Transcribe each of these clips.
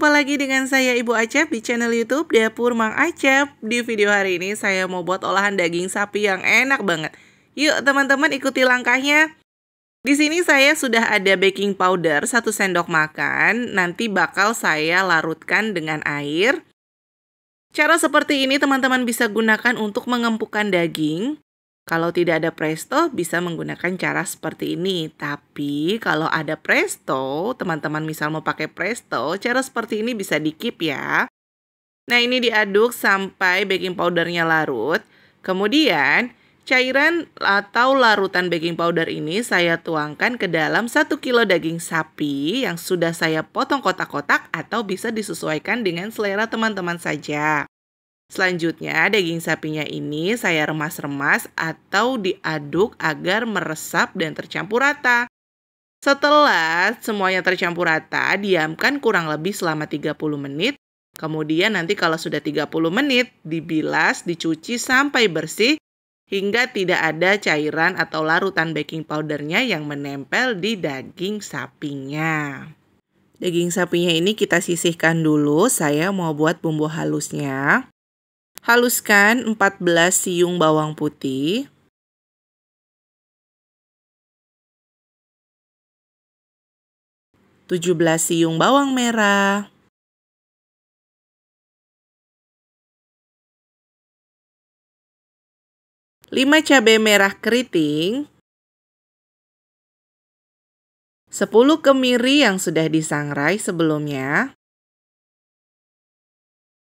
jumpa lagi dengan saya Ibu Acep di channel Youtube Dapur Mang Acep Di video hari ini saya mau buat olahan daging sapi yang enak banget Yuk teman-teman ikuti langkahnya Di sini saya sudah ada baking powder 1 sendok makan Nanti bakal saya larutkan dengan air Cara seperti ini teman-teman bisa gunakan untuk mengempukkan daging kalau tidak ada presto, bisa menggunakan cara seperti ini. Tapi kalau ada presto, teman-teman misal mau pakai presto, cara seperti ini bisa dikip ya. Nah ini diaduk sampai baking powdernya larut. Kemudian cairan atau larutan baking powder ini saya tuangkan ke dalam 1 kilo daging sapi yang sudah saya potong kotak-kotak atau bisa disesuaikan dengan selera teman-teman saja. Selanjutnya, daging sapinya ini saya remas-remas atau diaduk agar meresap dan tercampur rata. Setelah semuanya tercampur rata, diamkan kurang lebih selama 30 menit. Kemudian nanti kalau sudah 30 menit, dibilas, dicuci sampai bersih hingga tidak ada cairan atau larutan baking powdernya yang menempel di daging sapinya. Daging sapinya ini kita sisihkan dulu, saya mau buat bumbu halusnya. Haluskan 14 siung bawang putih. Tujuh belas siung bawang merah, lima cabai merah keriting, sepuluh kemiri yang sudah disangrai sebelumnya,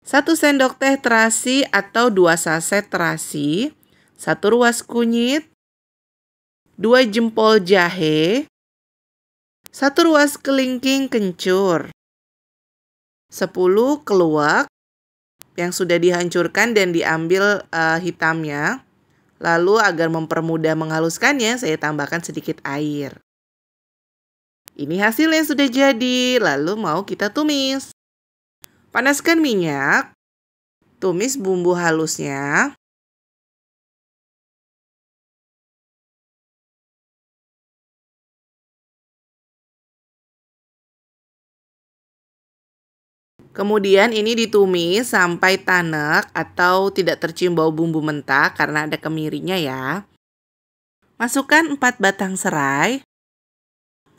1 sendok teh terasi atau 2 saset terasi, 1 ruas kunyit, 2 jempol jahe, 1 ruas kelingking kencur, 10 keluak yang sudah dihancurkan dan diambil uh, hitamnya. Lalu agar mempermudah menghaluskannya, saya tambahkan sedikit air. Ini hasilnya sudah jadi, lalu mau kita tumis. Panaskan minyak, tumis bumbu halusnya, Kemudian ini ditumis sampai tanek atau tidak tercium bau bumbu mentah karena ada kemirinya ya. Masukkan 4 batang serai,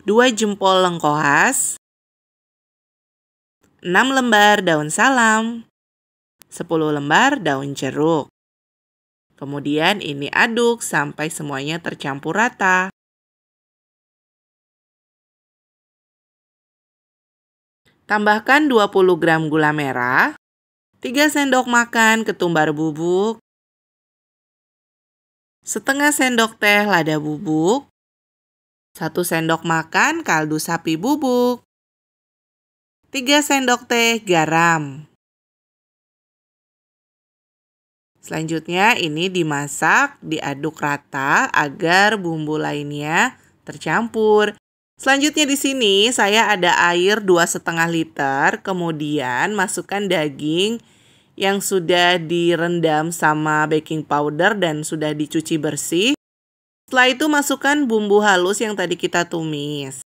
2 jempol lengkoas, 6 lembar daun salam, 10 lembar daun jeruk. Kemudian ini aduk sampai semuanya tercampur rata. Tambahkan 20 gram gula merah, 3 sendok makan ketumbar bubuk, setengah sendok teh lada bubuk, 1 sendok makan kaldu sapi bubuk, 3 sendok teh garam. Selanjutnya ini dimasak, diaduk rata agar bumbu lainnya tercampur. Selanjutnya di sini saya ada air 2,5 liter, kemudian masukkan daging yang sudah direndam sama baking powder dan sudah dicuci bersih. Setelah itu masukkan bumbu halus yang tadi kita tumis.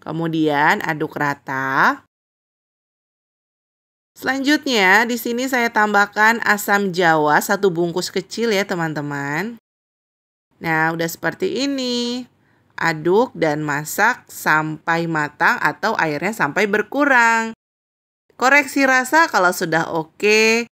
Kemudian aduk rata. Selanjutnya, di sini saya tambahkan asam jawa satu bungkus kecil ya teman-teman. Nah, udah seperti ini. Aduk dan masak sampai matang atau airnya sampai berkurang. Koreksi rasa kalau sudah oke,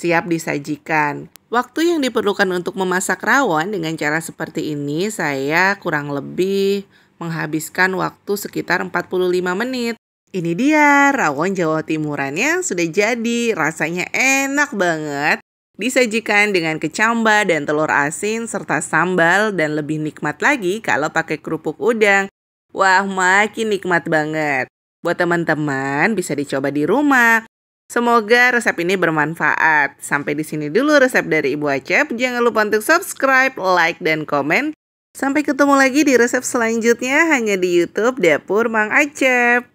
siap disajikan. Waktu yang diperlukan untuk memasak rawon dengan cara seperti ini saya kurang lebih menghabiskan waktu sekitar 45 menit. Ini dia rawon Jawa Timurannya sudah jadi, rasanya enak banget. Disajikan dengan kecamba dan telur asin serta sambal dan lebih nikmat lagi kalau pakai kerupuk udang. Wah, makin nikmat banget. Buat teman-teman bisa dicoba di rumah. Semoga resep ini bermanfaat. Sampai di sini dulu resep dari Ibu Acep. Jangan lupa untuk subscribe, like, dan komen Sampai ketemu lagi di resep selanjutnya hanya di YouTube Dapur Mang Acep.